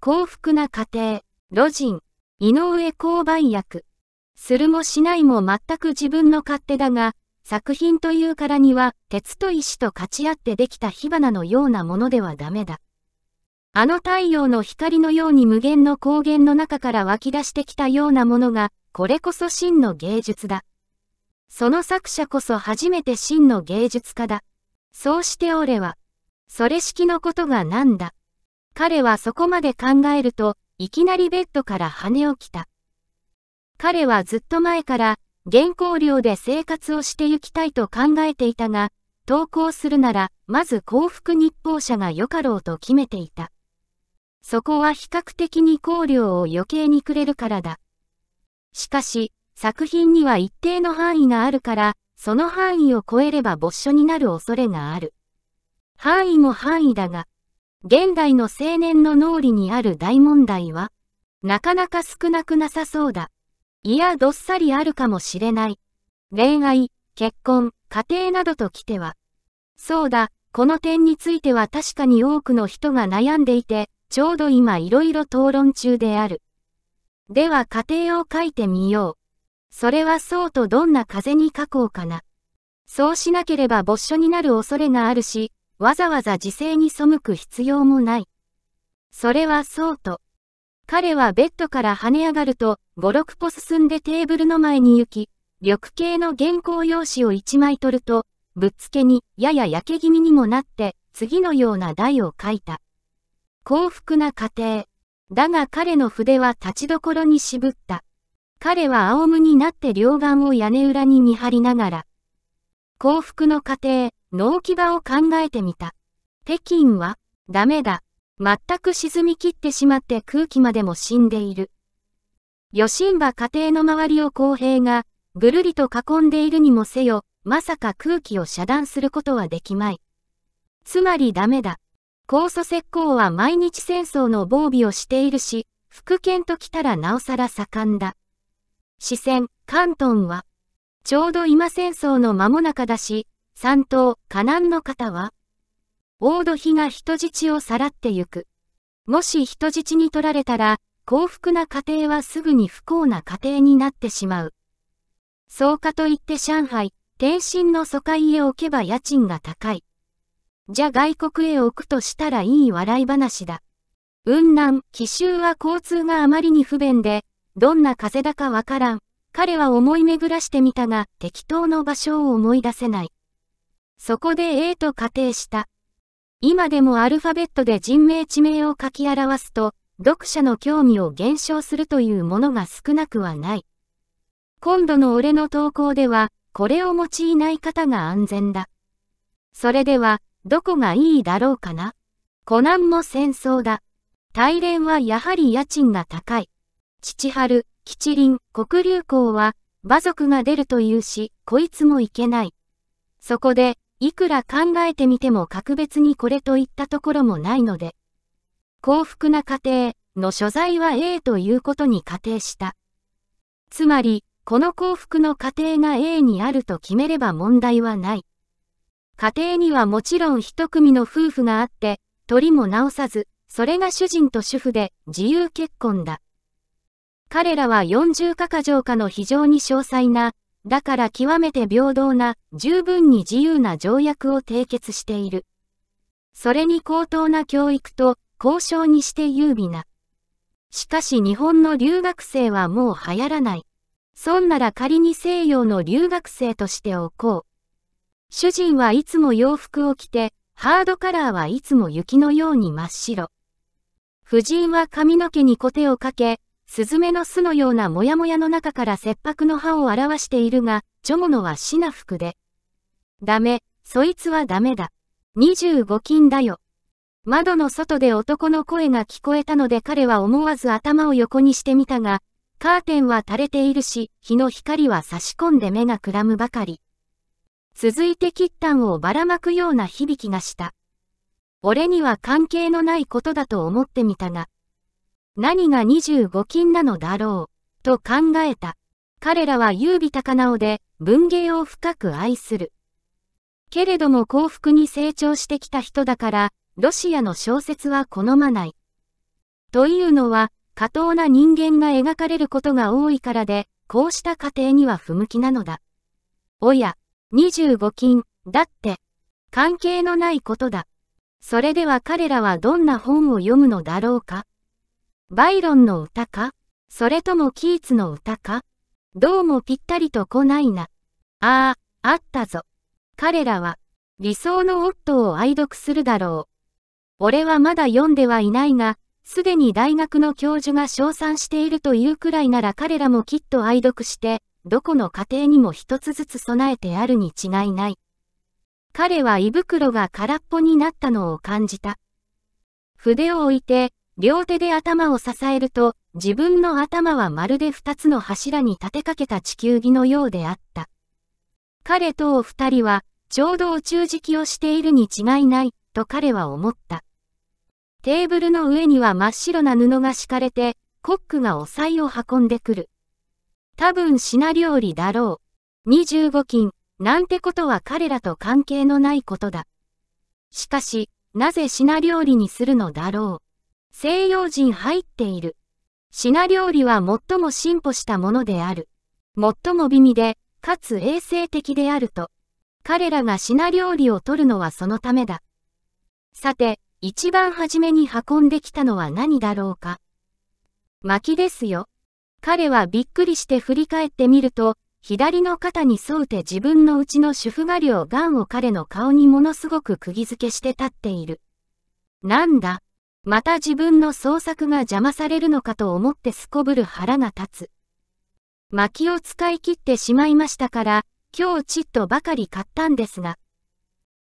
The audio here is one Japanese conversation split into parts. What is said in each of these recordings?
幸福な家庭、路人、井上交番役。するもしないも全く自分の勝手だが、作品というからには、鉄と石と勝ち合ってできた火花のようなものではダメだ。あの太陽の光のように無限の光源の中から湧き出してきたようなものが、これこそ真の芸術だ。その作者こそ初めて真の芸術家だ。そうして俺は、それ式のことが何だ。彼はそこまで考えると、いきなりベッドから跳ね起きた。彼はずっと前から、原稿料で生活をして行きたいと考えていたが、投稿するなら、まず幸福日報社がよかろうと決めていた。そこは比較的に考料を余計にくれるからだ。しかし、作品には一定の範囲があるから、その範囲を超えれば没所になる恐れがある。範囲も範囲だが、現代の青年の脳裏にある大問題は、なかなか少なくなさそうだ。いや、どっさりあるかもしれない。恋愛、結婚、家庭などと来ては。そうだ、この点については確かに多くの人が悩んでいて、ちょうど今いろいろ討論中である。では家庭を書いてみよう。それはそうとどんな風に書こうかな。そうしなければ没書になる恐れがあるし、わざわざ時制に背く必要もない。それはそうと。彼はベッドから跳ね上がると、五六歩進んでテーブルの前に行き、緑系の原稿用紙を一枚取ると、ぶっつけに、やや焼け気味にもなって、次のような題を書いた。幸福な家庭。だが彼の筆は立ちどころに渋った。彼は仰むになって両眼を屋根裏に見張りながら。幸福の家庭農機場を考えてみた。北京は、ダメだ。全く沈み切ってしまって空気までも死んでいる。余震は家庭の周りを公平が、ぐるりと囲んでいるにもせよ、まさか空気を遮断することはできまい。つまりダメだ。高祖石膏は毎日戦争の防備をしているし、福建と来たらなおさら盛んだ。四川、関東は、ちょうど今戦争の間も中だし、三頭、河南の方は、王土比が人質をさらってゆく。もし人質に取られたら、幸福な家庭はすぐに不幸な家庭になってしまう。そうかといって上海、天津の疎開へ置けば家賃が高い。じゃ外国へ置くとしたらいい笑い話だ。雲南、奇襲は交通があまりに不便で、どんな風だかわからん。彼は思い巡らしてみたが、適当の場所を思い出せない。そこで A と仮定した。今でもアルファベットで人名地名を書き表すと、読者の興味を減少するというものが少なくはない。今度の俺の投稿では、これを用いない方が安全だ。それでは、どこがいいだろうかな。コナンも戦争だ。大連はやはり家賃が高い。父春、吉林、黒竜港は、馬族が出るというし、こいつも行けない。そこで、いくら考えてみても格別にこれといったところもないので、幸福な家庭の所在は A ということに仮定した。つまり、この幸福の家庭が A にあると決めれば問題はない。家庭にはもちろん一組の夫婦があって、鳥も直さず、それが主人と主婦で自由結婚だ。彼らは40かか条かの非常に詳細なだから極めて平等な、十分に自由な条約を締結している。それに高等な教育と、交渉にして優美な。しかし日本の留学生はもう流行らない。そんなら仮に西洋の留学生としておこう。主人はいつも洋服を着て、ハードカラーはいつも雪のように真っ白。夫人は髪の毛にコテをかけ、スズメの巣のようなもやもやの中から切迫の歯を表しているが、ジョモノは死な服で。ダメ、そいつはダメだ。25金だよ。窓の外で男の声が聞こえたので彼は思わず頭を横にしてみたが、カーテンは垂れているし、日の光は差し込んで目がくらむばかり。続いてキッタンをばらまくような響きがした。俺には関係のないことだと思ってみたが、何が25金なのだろう、と考えた。彼らは優美高直で文芸を深く愛する。けれども幸福に成長してきた人だから、ロシアの小説は好まない。というのは、過当な人間が描かれることが多いからで、こうした過程には不向きなのだ。おや、25金、だって、関係のないことだ。それでは彼らはどんな本を読むのだろうかバイロンの歌かそれともキーツの歌かどうもぴったりと来ないな。ああ、あったぞ。彼らは、理想の夫を愛読するだろう。俺はまだ読んではいないが、すでに大学の教授が称賛しているというくらいなら彼らもきっと愛読して、どこの家庭にも一つずつ備えてあるに違いない。彼は胃袋が空っぽになったのを感じた。筆を置いて、両手で頭を支えると、自分の頭はまるで二つの柱に立てかけた地球儀のようであった。彼とお二人は、ちょうど宇宙敷きをしているに違いない、と彼は思った。テーブルの上には真っ白な布が敷かれて、コックがお菜を運んでくる。多分品料理だろう。25金、なんてことは彼らと関係のないことだ。しかし、なぜ品料理にするのだろう。西洋人入っている。品料理は最も進歩したものである。最も美味で、かつ衛生的であると。彼らが品料理を取るのはそのためだ。さて、一番初めに運んできたのは何だろうか。薪ですよ。彼はびっくりして振り返ってみると、左の肩に沿うて自分のうちの主婦画量ガンを彼の顔にものすごく釘付けして立っている。なんだ、また自分の創作が邪魔されるのかと思ってすこぶる腹が立つ。薪を使い切ってしまいましたから、今日ちっとばかり買ったんですが。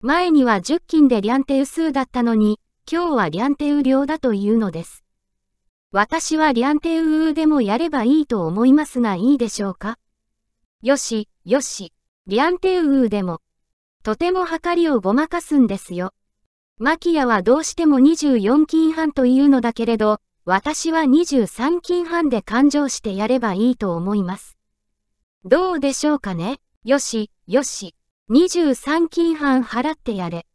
前には10斤でリャンテウ数だったのに、今日はリャンテウ量だというのです。私はリャンテウーでもやればいいと思いますがいいでしょうかよし、よし、リャンテウーでも。とてもはりをごまかすんですよ。マキアはどうしても24金半というのだけれど、私は23金半で勘定してやればいいと思います。どうでしょうかねよし、よし。23金半払ってやれ。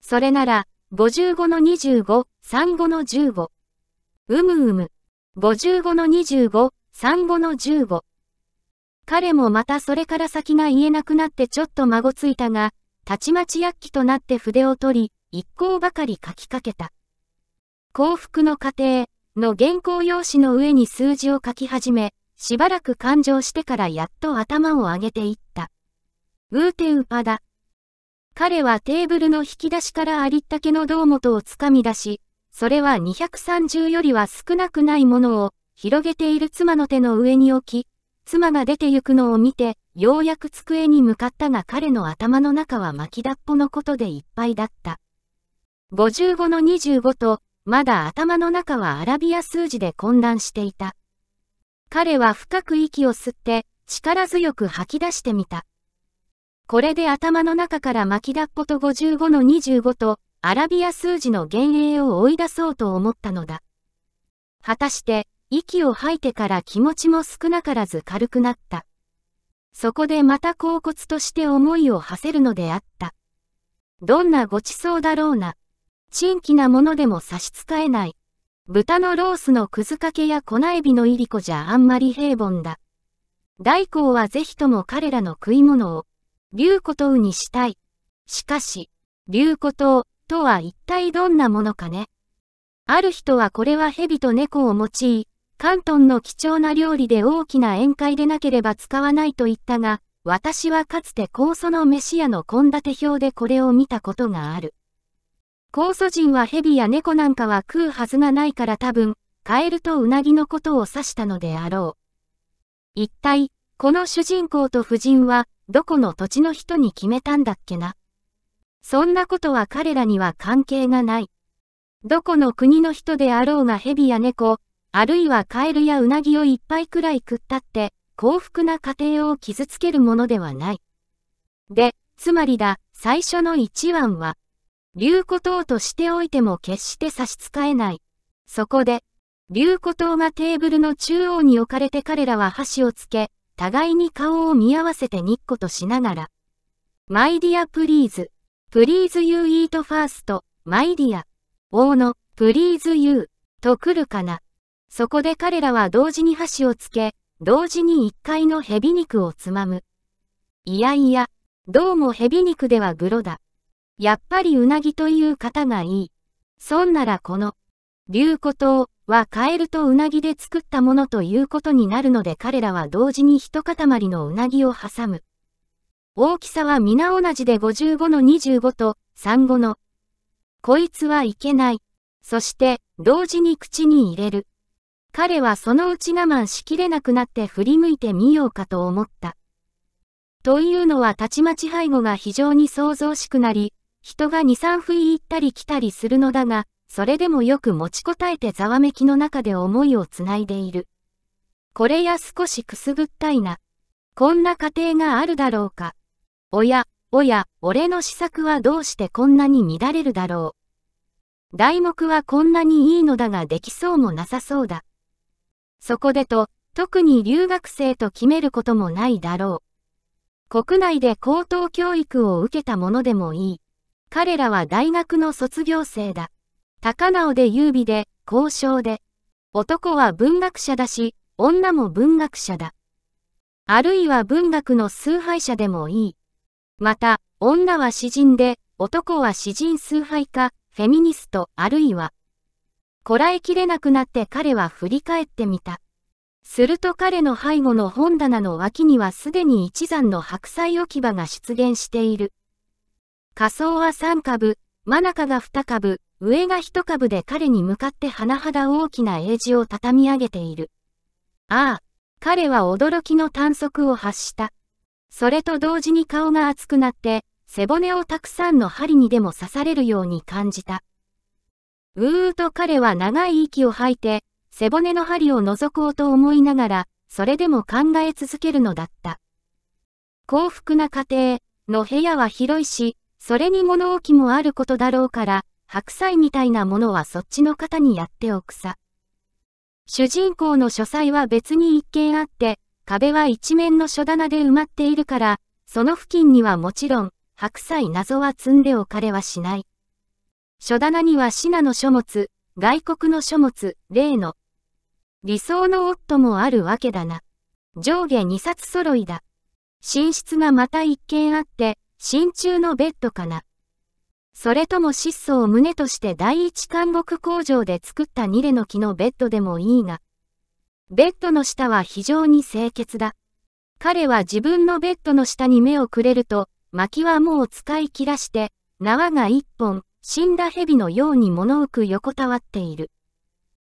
それなら、55の25、35の15。うむうむ。55の25、35の15。彼もまたそれから先が言えなくなってちょっと孫ついたが、たちまち薬器となって筆を取り、一行ばかり書きかけた。幸福の過程の原稿用紙の上に数字を書き始め、しばらく勘定してからやっと頭を上げていった。ウーテウパだ。彼はテーブルの引き出しからありったけの胴元をつかみ出し、それは230よりは少なくないものを広げている妻の手の上に置き、妻が出て行くのを見て、ようやく机に向かったが彼の頭の中は巻きだっぽのことでいっぱいだった。55の25と、まだ頭の中はアラビア数字で混乱していた。彼は深く息を吸って、力強く吐き出してみた。これで頭の中から巻きだっこと55の25と、アラビア数字の幻影を追い出そうと思ったのだ。果たして、息を吐いてから気持ちも少なからず軽くなった。そこでまた恍惚として思いを馳せるのであった。どんなご馳走だろうな。珍奇なものでも差し支えない。豚のロースのくずかけや粉エビのいりこじゃあんまり平凡だ。大公はぜひとも彼らの食い物を、竜子とうにしたい。しかし、竜子とうとは一体どんなものかね。ある人はこれは蛇と猫を用い、関東の貴重な料理で大きな宴会でなければ使わないと言ったが、私はかつて高祖の飯屋の献立表でこれを見たことがある。酵素人は蛇や猫なんかは食うはずがないから多分、カエルとウナギのことを指したのであろう。一体、この主人公と夫人は、どこの土地の人に決めたんだっけな。そんなことは彼らには関係がない。どこの国の人であろうが蛇や猫、あるいはカエルやウナギをいっぱいくらい食ったって、幸福な家庭を傷つけるものではない。で、つまりだ、最初の一番は、竜古島としておいても決して差し支えない。そこで、竜古島がテーブルの中央に置かれて彼らは箸をつけ、互いに顔を見合わせてニッコとしながら、マイディアプリーズ、プリーズユーイートファースト、マイディア、王の、プリーズユー、と来るかな。そこで彼らは同時に箸をつけ、同時に一階のヘビ肉をつまむ。いやいや、どうもヘビ肉ではグロだ。やっぱりうなぎという方がいい。そんならこの、竜古島はカエルとうなぎで作ったものということになるので彼らは同時に一塊のうなぎを挟む。大きさは皆同じで55の25と35の。こいつはいけない。そして同時に口に入れる。彼はそのうち我慢しきれなくなって振り向いてみようかと思った。というのはたちまち背後が非常に想像しくなり、人が2、3不意行ったり来たりするのだが、それでもよく持ちこたえてざわめきの中で思いをつないでいる。これや少しくすぐったいな。こんな家庭があるだろうか。おや、おや、俺の施策はどうしてこんなに乱れるだろう。題目はこんなにいいのだができそうもなさそうだ。そこでと、特に留学生と決めることもないだろう。国内で高等教育を受けたものでもいい。彼らは大学の卒業生だ。高直で優美で、高尚で。男は文学者だし、女も文学者だ。あるいは文学の崇拝者でもいい。また、女は詩人で、男は詩人崇拝家、フェミニスト、あるいは。こらえきれなくなって彼は振り返ってみた。すると彼の背後の本棚の脇にはすでに一山の白菜置き場が出現している。仮想は3株、真中が2株、上が1株で彼に向かって甚だ大きな英字を畳み上げている。ああ、彼は驚きの短足を発した。それと同時に顔が熱くなって、背骨をたくさんの針にでも刺されるように感じた。うーと彼は長い息を吐いて、背骨の針を覗こうと思いながら、それでも考え続けるのだった。幸福な家庭の部屋は広いし、それに物置もあることだろうから、白菜みたいなものはそっちの方にやっておくさ。主人公の書斎は別に一軒あって、壁は一面の書棚で埋まっているから、その付近にはもちろん、白菜謎は積んでおかれはしない。書棚にはシナの書物、外国の書物、例の。理想の夫もあるわけだな。上下2冊揃いだ。寝室がまた一軒あって、真鍮のベッドかな。それとも質素を胸として第一監獄工場で作ったニレの木のベッドでもいいが。ベッドの下は非常に清潔だ。彼は自分のベッドの下に目をくれると、薪はもう使い切らして、縄が一本、死んだ蛇のように物置く横たわっている。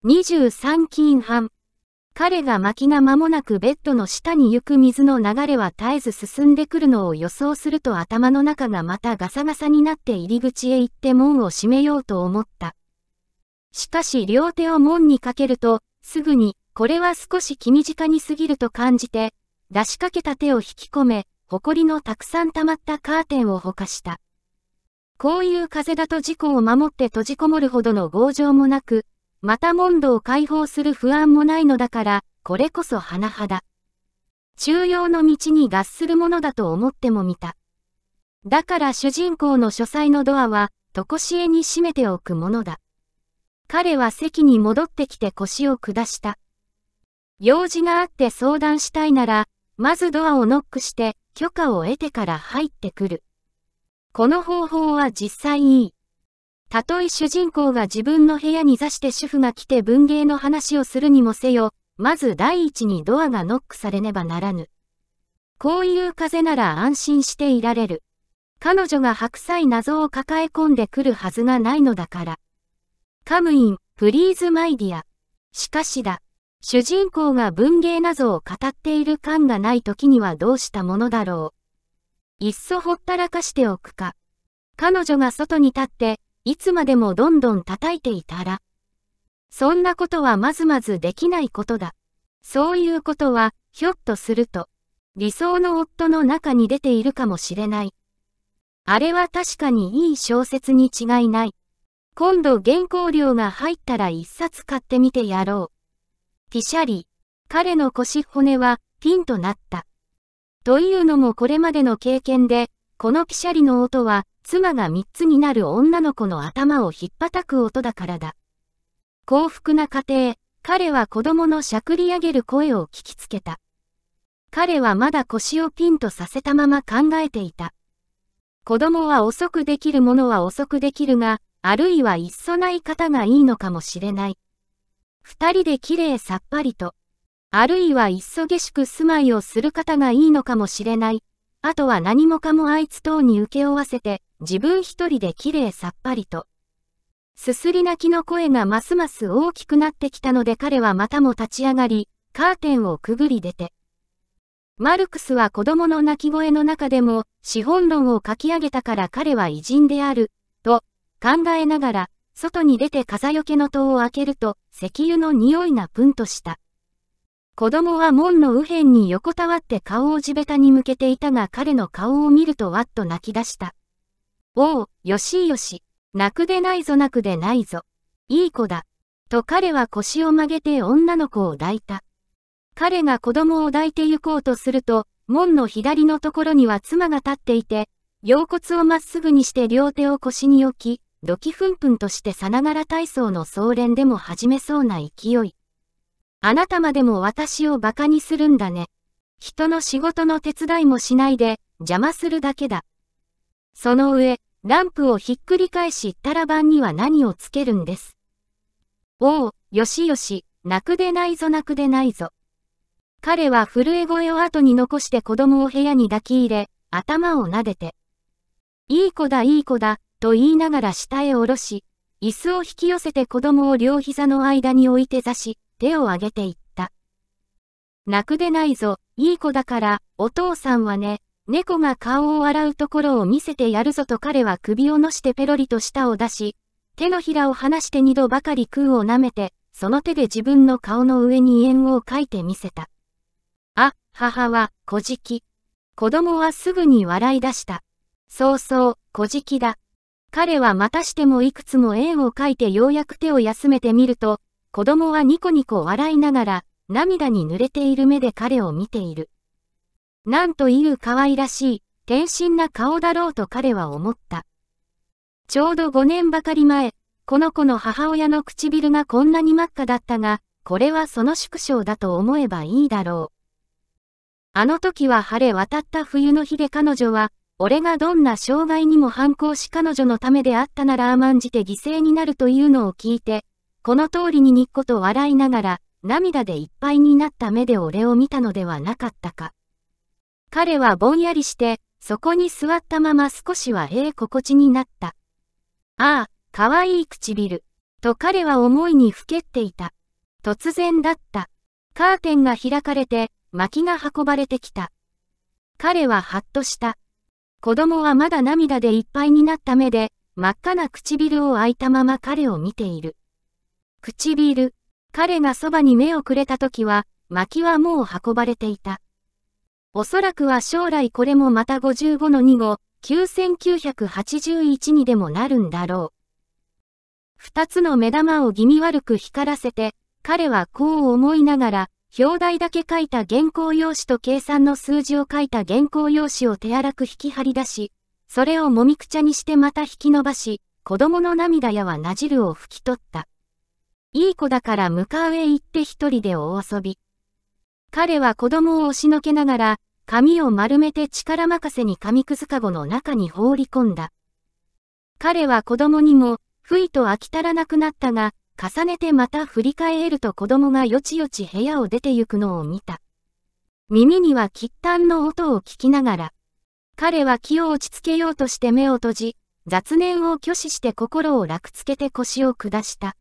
23金半。彼が薪が間もなくベッドの下に行く水の流れは絶えず進んでくるのを予想すると頭の中がまたガサガサになって入り口へ行って門を閉めようと思った。しかし両手を門にかけると、すぐに、これは少し気短に過ぎると感じて、出しかけた手を引き込め、埃のたくさん溜まったカーテンをほかした。こういう風だと事故を守って閉じこもるほどの強情もなく、また問答を解放する不安もないのだから、これこそ甚だ。中庸の道に合するものだと思ってもみた。だから主人公の書斎のドアは、とこしえに閉めておくものだ。彼は席に戻ってきて腰を下した。用事があって相談したいなら、まずドアをノックして許可を得てから入ってくる。この方法は実際いい。たとえ主人公が自分の部屋に座して主婦が来て文芸の話をするにもせよ、まず第一にドアがノックされねばならぬ。こういう風なら安心していられる。彼女が白菜謎を抱え込んでくるはずがないのだから。カムイン、プリーズマイディア。しかしだ。主人公が文芸謎を語っている感がない時にはどうしたものだろう。いっそほったらかしておくか。彼女が外に立って、いつまでもどんどん叩いていたら。そんなことはまずまずできないことだ。そういうことは、ひょっとすると、理想の夫の中に出ているかもしれない。あれは確かにいい小説に違いない。今度原稿料が入ったら一冊買ってみてやろう。ピシャリ、彼の腰骨はピンとなった。というのもこれまでの経験で、このピシャリの音は妻が三つになる女の子の頭をひっぱたく音だからだ。幸福な家庭、彼は子供のしゃくり上げる声を聞きつけた。彼はまだ腰をピンとさせたまま考えていた。子供は遅くできるものは遅くできるが、あるいはいっそない方がいいのかもしれない。二人できれいさっぱりと。あるいはいっそ下宿住まいをする方がいいのかもしれない。あとは何もかもあいつ等に請け負わせて、自分一人で綺麗さっぱりと。すすり泣きの声がますます大きくなってきたので彼はまたも立ち上がり、カーテンをくぐり出て。マルクスは子供の泣き声の中でも、資本論を書き上げたから彼は偉人である、と、考えながら、外に出て風よけの戸を開けると、石油の匂いがプンとした。子供は門の右辺に横たわって顔を地べたに向けていたが彼の顔を見るとわっと泣き出した。おお、よしよし、泣くでないぞ泣くでないぞ。いい子だ。と彼は腰を曲げて女の子を抱いた。彼が子供を抱いて行こうとすると、門の左のところには妻が立っていて、腰骨をまっすぐにして両手を腰に置き、ドキフンプンとしてさながら体操の総連でも始めそうな勢い。あなたまでも私を馬鹿にするんだね。人の仕事の手伝いもしないで、邪魔するだけだ。その上、ランプをひっくり返し、タラ板には何をつけるんです。おお、よしよし、泣くでないぞ泣くでないぞ。彼は震え声を後に残して子供を部屋に抱き入れ、頭を撫でて、いい子だいい子だ、と言いながら下へ下ろし、椅子を引き寄せて子供を両膝の間に置いて座し、手を上げていった。泣くでないぞ、いい子だから、お父さんはね、猫が顔を洗うところを見せてやるぞと彼は首をのしてペロリと舌を出し、手のひらを離して二度ばかり空を舐めて、その手で自分の顔の上に縁を描いてみせた。あ、母は、こじき。子供はすぐに笑い出した。そうそう、こじきだ。彼はまたしてもいくつも縁を描いてようやく手を休めてみると、子供はニコニコ笑いながら、涙に濡れている目で彼を見ている。なんという可愛らしい、天真な顔だろうと彼は思った。ちょうど5年ばかり前、この子の母親の唇がこんなに真っ赤だったが、これはその縮小だと思えばいいだろう。あの時は晴れ渡った冬の日で彼女は、俺がどんな障害にも反抗し彼女のためであったなら甘んじて犠牲になるというのを聞いて、この通りににっこと笑いながら、涙でいっぱいになった目で俺を見たのではなかったか。彼はぼんやりして、そこに座ったまま少しはええ心地になった。ああ、かわいい唇。と彼は思いにふけっていた。突然だった。カーテンが開かれて、薪が運ばれてきた。彼ははっとした。子供はまだ涙でいっぱいになった目で、真っ赤な唇を開いたまま彼を見ている。唇。彼がそばに目をくれた時は、薪はもう運ばれていた。おそらくは将来これもまた55の2号、9981にでもなるんだろう。二つの目玉を気味悪く光らせて、彼はこう思いながら、表題だけ書いた原稿用紙と計算の数字を書いた原稿用紙を手荒く引き張り出し、それをもみくちゃにしてまた引き伸ばし、子供の涙やはなじるを拭き取った。いい子だから向かうへ行って一人でお遊び。彼は子供を押しのけながら、髪を丸めて力任せに紙くずかごの中に放り込んだ。彼は子供にも、ふいと飽き足らなくなったが、重ねてまた振り返ると子供がよちよち部屋を出て行くのを見た。耳には喫炭の音を聞きながら、彼は気を落ち着けようとして目を閉じ、雑念を拒否して心を楽つけて腰を下した。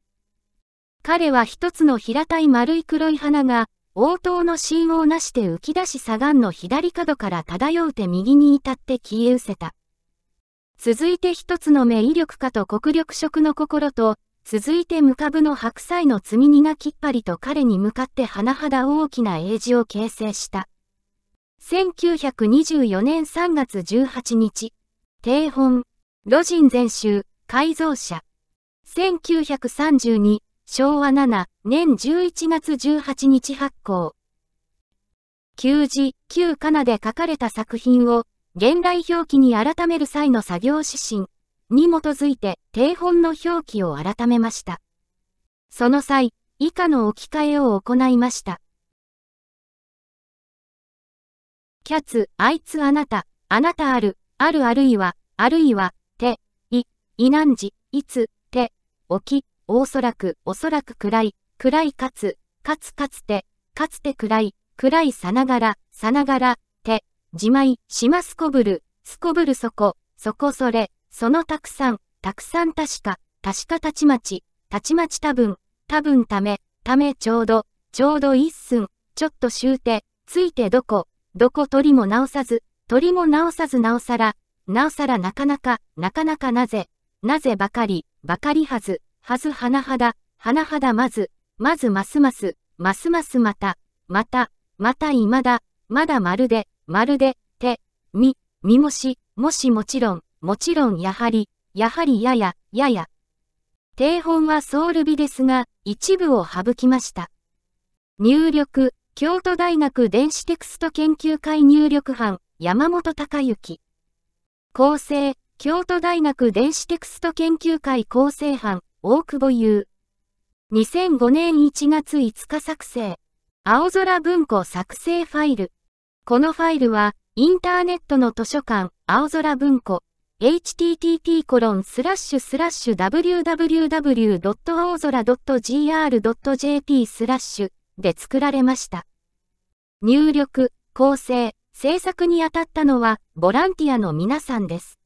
彼は一つの平たい丸い黒い花が、応答の信用なしで浮き出し左岸の左角から漂うて右に至って消え失せた。続いて一つの目威力かと国力色の心と、続いてムカブの白菜の積み荷がきっぱりと彼に向かって甚だ大きな英字を形成した。1924年3月18日、定本、路人全集、改造者。1932、昭和7、年11月18日発行。旧字、旧カナで書かれた作品を、現代表記に改める際の作業指針に基づいて、定本の表記を改めました。その際、以下の置き換えを行いました。キャツ、あいつあなた、あなたある、あるあるいは、あるいは、て、い、いなんじ、いつ、て、おき、おそらく、おそらくくらい、暗いかつ、かつかつて、かつて暗い、暗いさながら、さながら、て、自前、しますこぶる、すこぶるそこ、そこそれ、そのたくさん、たくさん確か、確かたちまち、たちまち多分、多分ため、ためちょうど、ちょうど一寸、ちょっと終て、ついてどこ、どこ鳥も直さず、鳥も直さずなおさら、なおさらなかなか、なかなかなぜ、なぜばかり、ばかりはず、はずはなはだ、はなはだまず、まずますます、ますますまた、また、またいまだ、まだまるで、まるで、て、み、みもし、もしもちろん、もちろんやはり、やはりやや、やや。定本はソウル美ですが、一部を省きました。入力、京都大学電子テクスト研究会入力班、山本隆之。構成、京都大学電子テクスト研究会構成班、大久保優。2005年1月5日作成。青空文庫作成ファイル。このファイルは、インターネットの図書館、青空文庫、http://www.aozora.gr.jp コロンスラッシュスラッシュで作られました。入力、構成、制作に当たったのはボランティアの皆さんです。